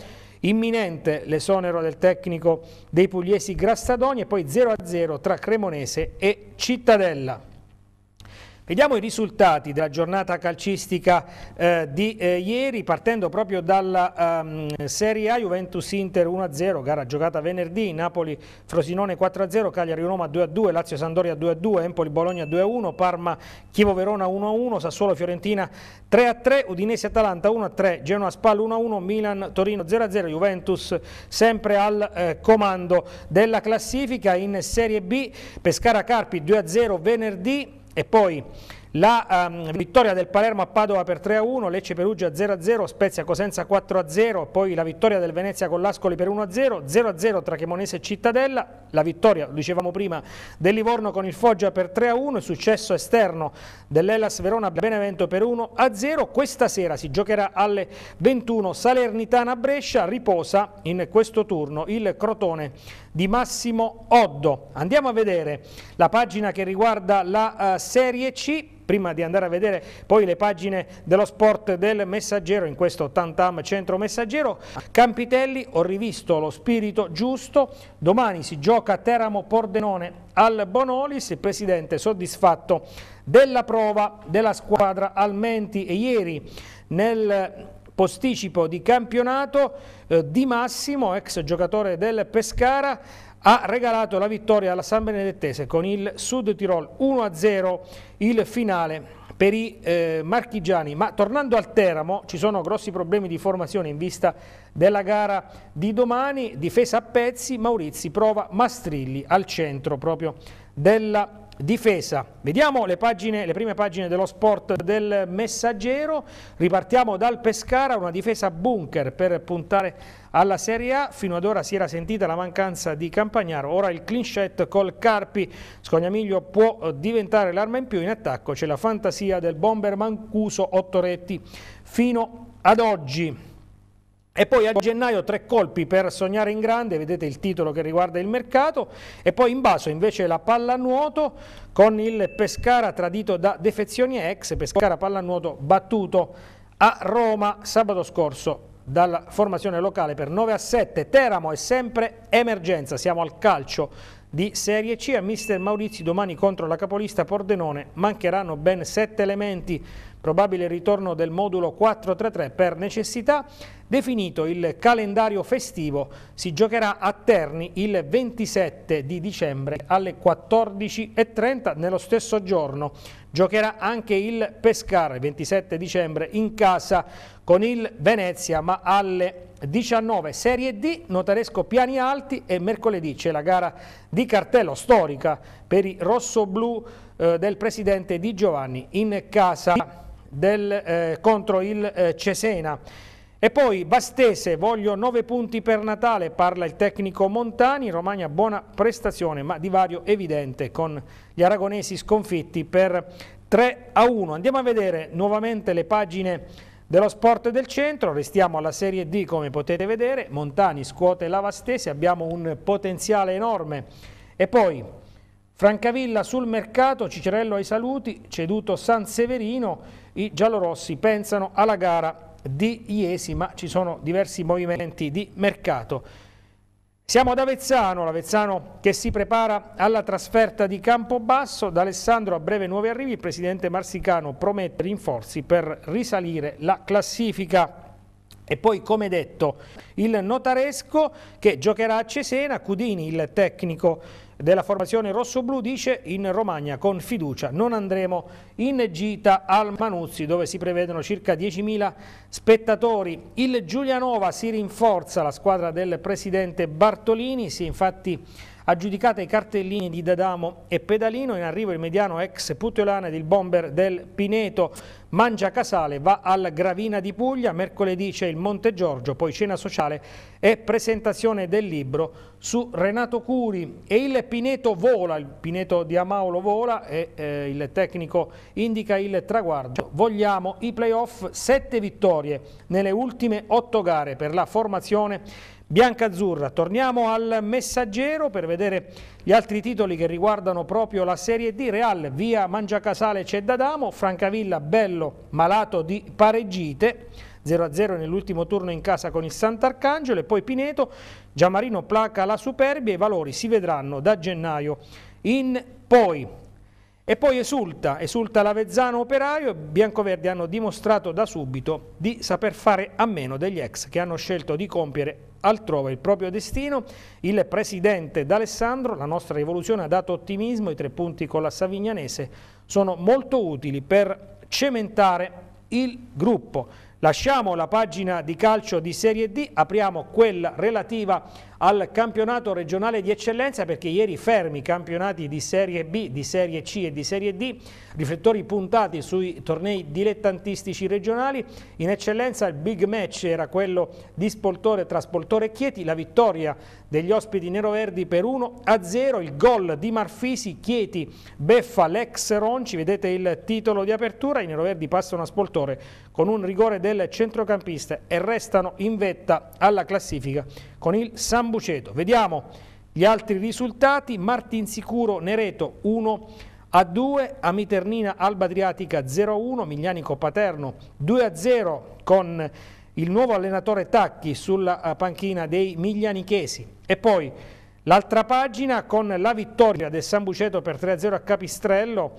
imminente l'esonero del tecnico dei pugliesi Grassadoni e poi 0-0 tra Cremonese e Cittadella. Vediamo i risultati della giornata calcistica eh, di eh, ieri partendo proprio dalla um, Serie A Juventus-Inter 1-0, gara giocata venerdì, Napoli-Frosinone 4-0, Cagliari-Roma 2-2, Lazio-Sandoria 2-2, Empoli-Bologna 2-1, Parma-Chievo-Verona 1-1, Sassuolo-Fiorentina 3-3, Udinese-Atalanta 1-3, Genoa-Spal 1-1, Milan-Torino 0-0, Juventus sempre al eh, comando della classifica in Serie B, Pescara-Carpi 2-0 venerdì, e poi la um, vittoria del Palermo a Padova per 3-1, Lecce Perugia 0-0, Spezia Cosenza 4-0, poi la vittoria del Venezia con l'Ascoli per 1-0, 0-0 tra Chemonese e Cittadella, la vittoria, lo dicevamo prima, del Livorno con il Foggia per 3-1, il successo esterno dell'Ellas Verona Benevento per 1-0. Questa sera si giocherà alle 21 Salernitana Brescia, riposa in questo turno il Crotone di Massimo Oddo. Andiamo a vedere la pagina che riguarda la uh, Serie C prima di andare a vedere poi le pagine dello sport del Messaggero, in questo Tantam Centro Messaggero. Campitelli, ho rivisto lo spirito giusto, domani si gioca Teramo-Pordenone al Bonolis, il presidente soddisfatto della prova della squadra Almenti e ieri nel posticipo di campionato eh, Di Massimo, ex giocatore del Pescara, ha regalato la vittoria alla San Benedettese con il Sud Tirol 1-0 il finale per i eh, marchigiani. Ma tornando al Teramo, ci sono grossi problemi di formazione in vista della gara di domani. Difesa a pezzi, Maurizi prova Mastrilli al centro proprio della difesa. Vediamo le, pagine, le, prime pagine dello sport del messaggero, ripartiamo dal Pescara, una difesa bunker per puntare alla Serie A, fino ad ora si era sentita la mancanza di Campagnaro, ora il clean sheet col Carpi, Scognamiglio può diventare l'arma in più, in attacco c'è la fantasia del bomber Mancuso Ottoretti fino ad oggi. E poi a gennaio tre colpi per sognare in grande, vedete il titolo che riguarda il mercato, e poi in basso invece la pallanuoto con il Pescara tradito da defezioni ex, Pescara pallanuoto battuto a Roma sabato scorso dalla formazione locale per 9 a 7. Teramo è sempre emergenza, siamo al calcio di Serie C a mister Maurizi domani contro la capolista Pordenone mancheranno ben 7 elementi probabile ritorno del modulo 433 per necessità, definito il calendario festivo, si giocherà a Terni il 27 di dicembre alle 14.30 nello stesso giorno. Giocherà anche il Pescara il 27 dicembre in casa con il Venezia ma alle 19 Serie D, Notaresco Piani Alti e mercoledì c'è la gara di cartello storica per i rossoblù eh, del presidente Di Giovanni in casa del, eh, contro il eh, Cesena. E poi Bastese, voglio 9 punti per Natale, parla il tecnico Montani, Romagna buona prestazione ma divario evidente con gli aragonesi sconfitti per 3 a 1. Andiamo a vedere nuovamente le pagine dello sport del centro, restiamo alla Serie D come potete vedere, Montani scuote la Bastese, abbiamo un potenziale enorme e poi Francavilla sul mercato, Cicerello ai saluti, ceduto San Severino, i giallorossi pensano alla gara di Iesi, ma ci sono diversi movimenti di mercato. Siamo ad Avezzano, l'Avezzano che si prepara alla trasferta di Campobasso, da Alessandro a breve nuovi arrivi, il presidente Marsicano promette rinforzi per risalire la classifica. E poi, come detto, il notaresco che giocherà a Cesena, Cudini, il tecnico della formazione rossoblù, dice in Romagna con fiducia non andremo in gita al Manuzzi dove si prevedono circa 10.000 spettatori. Il Giulianova si rinforza, la squadra del presidente Bartolini, si è infatti rinforzata Aggiudicate i cartellini di D'Adamo e Pedalino, in arrivo il mediano ex Puteolana ed il bomber del Pineto. Mangia Casale va al Gravina di Puglia, mercoledì c'è il Monte Giorgio, poi cena sociale e presentazione del libro su Renato Curi e il Pineto vola, il Pineto di Amaulo vola e eh, il tecnico indica il traguardo. Vogliamo i playoff, sette vittorie nelle ultime otto gare per la formazione bianca-azzurra. Torniamo al messaggero per vedere gli altri titoli che riguardano proprio la Serie D. Real via Mangiacasale c'è D'Adamo, Francavilla bello malato di pareggite. 0-0 nell'ultimo turno in casa con il Sant'Arcangelo e poi Pineto, Giammarino placa la superbia, i valori si vedranno da gennaio in poi. E poi esulta, esulta l'Avezzano operaio e Biancoverdi hanno dimostrato da subito di saper fare a meno degli ex che hanno scelto di compiere altrove il proprio destino. Il presidente D'Alessandro, la nostra rivoluzione ha dato ottimismo, i tre punti con la Savignanese sono molto utili per cementare il gruppo. Lasciamo la pagina di calcio di Serie D, apriamo quella relativa al campionato regionale di eccellenza perché ieri fermi campionati di Serie B, di Serie C e di Serie D, riflettori puntati sui tornei dilettantistici regionali, in eccellenza il big match era quello di Spoltore tra Spoltore e Chieti, la vittoria degli ospiti neroverdi per 1-0, il gol di Marfisi, Chieti beffa l'ex Ronci, vedete il titolo di apertura, i neroverdi passano a Spoltore con un rigore del centrocampista e restano in vetta alla classifica con il San Buceto. Vediamo gli altri risultati, Martinsicuro Nereto 1 a 2, Amiternina Alba Adriatica 0 a 1, Miglianico Paterno 2 a 0 con il nuovo allenatore Tacchi sulla eh, panchina dei miglianichesi e poi l'altra pagina con la vittoria del San Buceto per 3 a 0 a Capistrello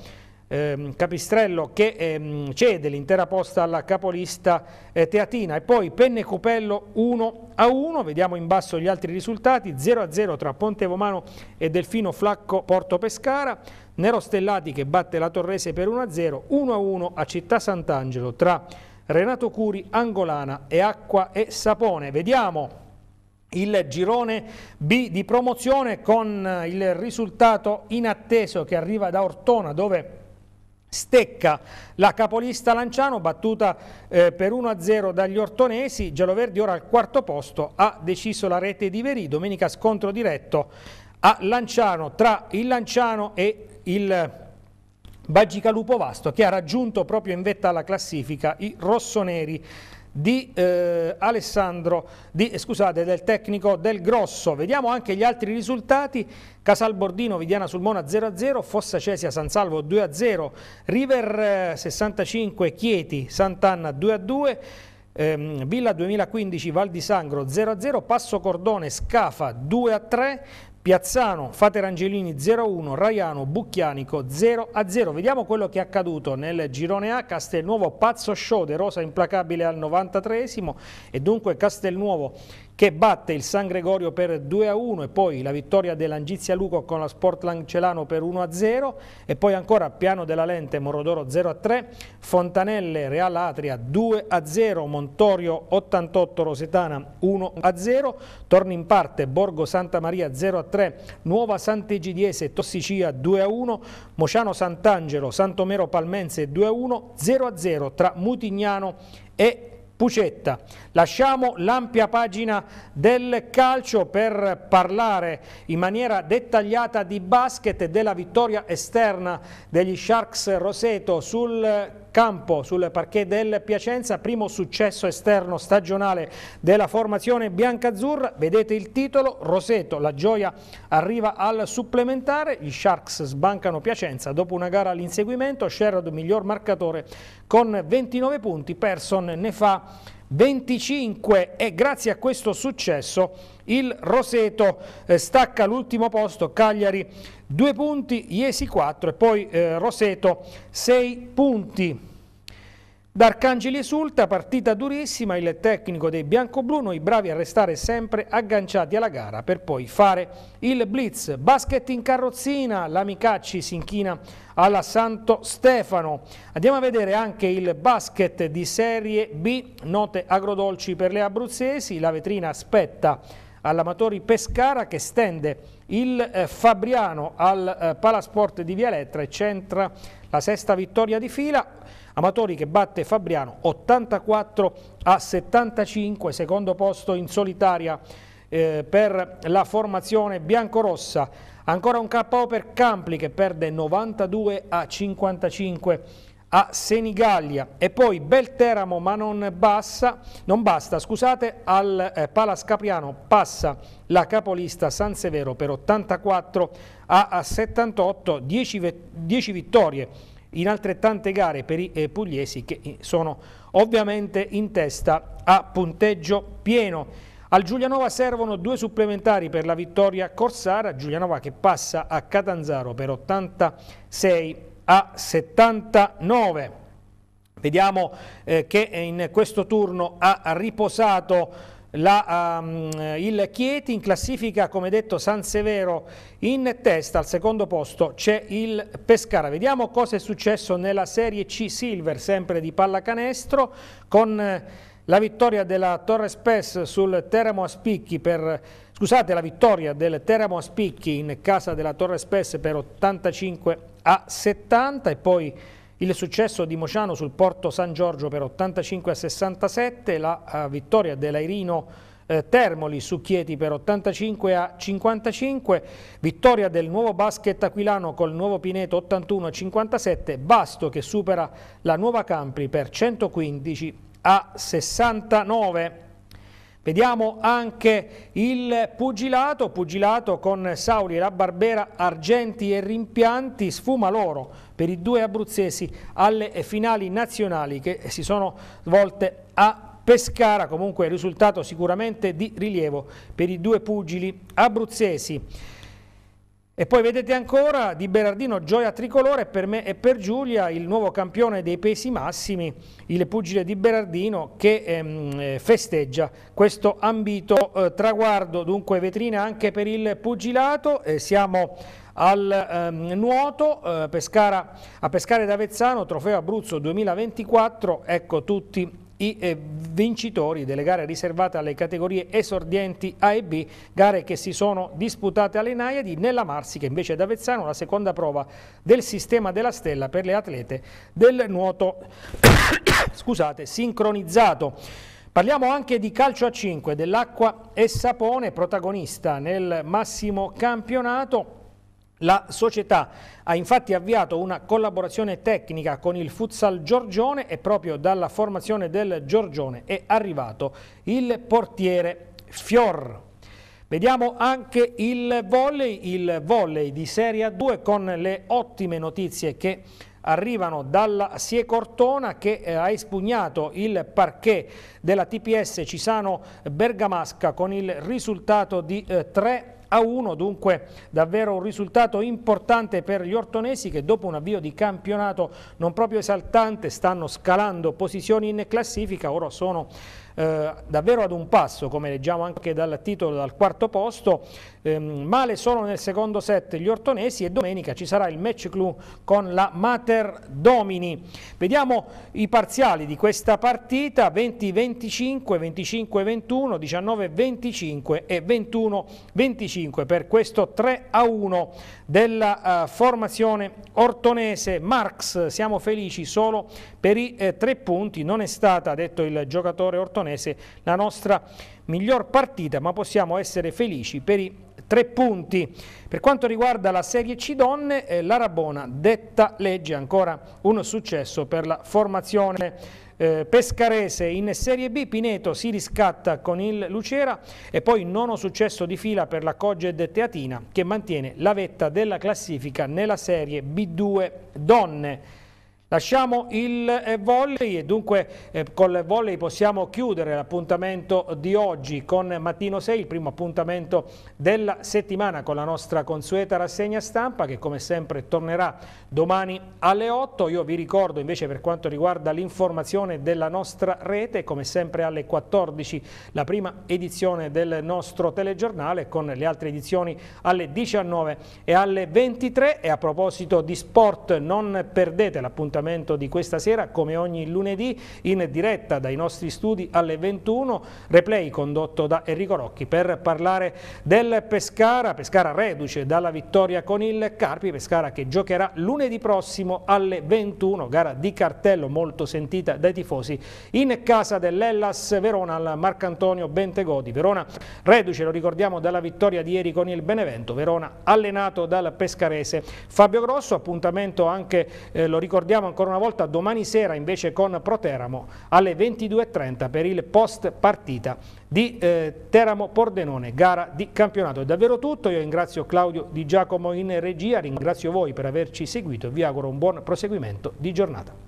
ehm, Capistrello che ehm, cede l'intera posta alla capolista eh, Teatina e poi Penne Cupello 1 a 1, vediamo in basso gli altri risultati, 0 a 0 tra Ponte Vomano e Delfino Flacco Porto Pescara, Nero Stellati che batte la Torrese per 1 a 0, 1 a 1 a Città Sant'Angelo tra Renato Curi, Angolana e Acqua e Sapone. Vediamo il girone B di promozione con il risultato inatteso che arriva da Ortona dove Stecca la capolista Lanciano battuta eh, per 1-0 dagli ortonesi, Geloverdi ora al quarto posto, ha deciso la rete di Veri, domenica scontro diretto a Lanciano tra il Lanciano e il Bagicalupo Vasto che ha raggiunto proprio in vetta alla classifica i rossoneri di, eh, di, eh, scusate, del tecnico del Grosso. Vediamo anche gli altri risultati. Casal Bordino, Vidiana Sulmona 0-0, Fossa Cesia, San Salvo 2-0, River 65, eh, Chieti, Sant'Anna 2-2, ehm, Villa 2015, Val di Sangro 0-0, Passo Cordone, Scafa 2-3, Piazzano, Fate Rangelini 0-1, Raiano, Bucchianico 0-0. Vediamo quello che è accaduto nel girone A, Castelnuovo, pazzo show, De Rosa implacabile al 93 esimo e dunque Castelnuovo che batte il San Gregorio per 2-1 e poi la vittoria dell'Angizia Luco con la Sportland Celano per 1-0 e poi ancora Piano della Lente Morodoro 0-3, Fontanelle Real Atria 2-0, Montorio 88 Rosetana 1-0, torni in parte Borgo Santa Maria 0-3, Nuova Sant'Egidiese Tossicia 2-1, Mociano Sant'Angelo, Santomero Palmense 2-1, 0-0 tra Mutignano e Pucetta. Lasciamo l'ampia pagina del calcio per parlare in maniera dettagliata di basket e della vittoria esterna degli Sharks Roseto sul campo sul parquet del Piacenza, primo successo esterno stagionale della formazione biancazzurra, vedete il titolo, Roseto, la gioia arriva al supplementare, gli Sharks sbancano Piacenza dopo una gara all'inseguimento, Sherrod miglior marcatore con 29 punti, Person ne fa 25 e grazie a questo successo il Roseto eh, stacca l'ultimo posto, Cagliari 2 punti, Iesi 4 e poi eh, Roseto 6 punti. D'Arcangeli esulta, partita durissima, il tecnico dei bianco-blu, noi bravi a restare sempre agganciati alla gara per poi fare il blitz. Basket in carrozzina, l'Amicacci si inchina alla Santo Stefano. Andiamo a vedere anche il basket di Serie B, note agrodolci per le abruzzesi, la vetrina aspetta all'Amatori Pescara che stende il eh, Fabriano al eh, Palasport di Via Lettra e centra la sesta vittoria di fila. Amatori che batte Fabriano 84 a 75, secondo posto in solitaria eh, per la formazione biancorossa. Ancora un KO per Campli che perde 92 a 55 a Senigallia e poi Belteramo ma non, bassa, non basta scusate, al eh, Palas Capriano passa la capolista San Severo per 84 a, a 78, 10 vittorie in altrettante gare per i eh, pugliesi che eh, sono ovviamente in testa a punteggio pieno. Al Giulianova servono due supplementari per la vittoria Corsara, Giulianova che passa a Catanzaro per 86 a 79. Vediamo eh, che eh, in questo turno ha riposato la, um, il Chieti in classifica, come detto, San Severo in testa, al secondo posto c'è il Pescara. Vediamo cosa è successo nella Serie C Silver, sempre di pallacanestro, con eh, la vittoria della Torre Spes sul Teramo a Spicchi per scusate, la vittoria del Teramo a Spicchi in casa della Torre Spes per 85 a 70 e poi il successo di Mociano sul Porto San Giorgio per 85 a 67, la eh, vittoria dell'Airino eh, Termoli su Chieti per 85 a 55, vittoria del nuovo basket aquilano col nuovo Pineto 81 a 57, Basto che supera la nuova Campri per 115 a 69. Vediamo anche il pugilato, pugilato con Sauli e la Barbera, argenti e rimpianti, sfuma l'oro per i due abruzzesi alle finali nazionali che si sono svolte a Pescara, comunque risultato sicuramente di rilievo per i due pugili abruzzesi. E poi vedete ancora di Berardino gioia tricolore per me e per Giulia, il nuovo campione dei pesi massimi, il pugile di Berardino che ehm, eh, festeggia questo ambito eh, traguardo, dunque vetrina anche per il pugilato, eh, siamo al ehm, nuoto, eh, Pescara, a Pescare d'Avezzano, trofeo Abruzzo 2024, ecco tutti i eh, vincitori delle gare riservate alle categorie esordienti A e B, gare che si sono disputate alle Naiadi, nella Marsica invece ad Avezzano, la seconda prova del sistema della stella per le atlete del nuoto scusate, sincronizzato. Parliamo anche di calcio a 5 dell'acqua e sapone, protagonista nel massimo campionato la società ha infatti avviato una collaborazione tecnica con il Futsal Giorgione e proprio dalla formazione del Giorgione è arrivato il portiere Fior. Vediamo anche il volley, il volley di Serie 2 con le ottime notizie che arrivano dalla Siecortona che eh, ha espugnato il parquet della TPS Cisano Bergamasca con il risultato di 3 eh, a 1, dunque davvero un risultato importante per gli ortonesi che dopo un avvio di campionato non proprio esaltante stanno scalando posizioni in classifica, ora sono eh, davvero ad un passo come leggiamo anche dal titolo dal quarto posto ehm, male solo nel secondo set gli ortonesi e domenica ci sarà il match clou con la Mater Domini. Vediamo i parziali di questa partita 20-25, 25-21, 19-25 e 21-25 per questo 3-1 della eh, formazione ortonese. Marx, siamo felici solo per i eh, tre punti, non è stata, ha detto il giocatore ortonese, la nostra miglior partita, ma possiamo essere felici per i tre punti. Per quanto riguarda la Serie C donne, eh, l'Arabona detta legge, ancora un successo per la formazione eh, pescarese in Serie B, Pineto si riscatta con il Lucera e poi nono successo di fila per la Coged Teatina che mantiene la vetta della classifica nella Serie B2 donne. Lasciamo il eh, volley e dunque eh, col volley possiamo chiudere l'appuntamento di oggi con Mattino 6, il primo appuntamento della settimana con la nostra consueta rassegna stampa che come sempre tornerà domani alle 8. Io vi ricordo invece per quanto riguarda l'informazione della nostra rete, come sempre alle 14 la prima edizione del nostro telegiornale con le altre edizioni alle 19 e alle 23 e a proposito di sport non perdete l'appuntamento appuntamento di questa sera, come ogni lunedì, in diretta dai nostri studi alle 21, replay condotto da Enrico Rocchi per parlare del Pescara, Pescara reduce dalla vittoria con il Carpi, Pescara che giocherà lunedì prossimo alle 21, gara di cartello molto sentita dai tifosi in casa dell'Ellas Verona al Marcantonio Bentegodi. Verona reduce, lo ricordiamo, dalla vittoria di ieri con il Benevento, Verona allenato dal pescarese Fabio Grosso, appuntamento anche, eh, lo ricordiamo, vediamo ancora una volta domani sera invece con Proteramo alle 22.30 per il post partita di eh, Teramo-Pordenone, gara di campionato. È davvero tutto, io ringrazio Claudio Di Giacomo in regia, ringrazio voi per averci seguito e vi auguro un buon proseguimento di giornata.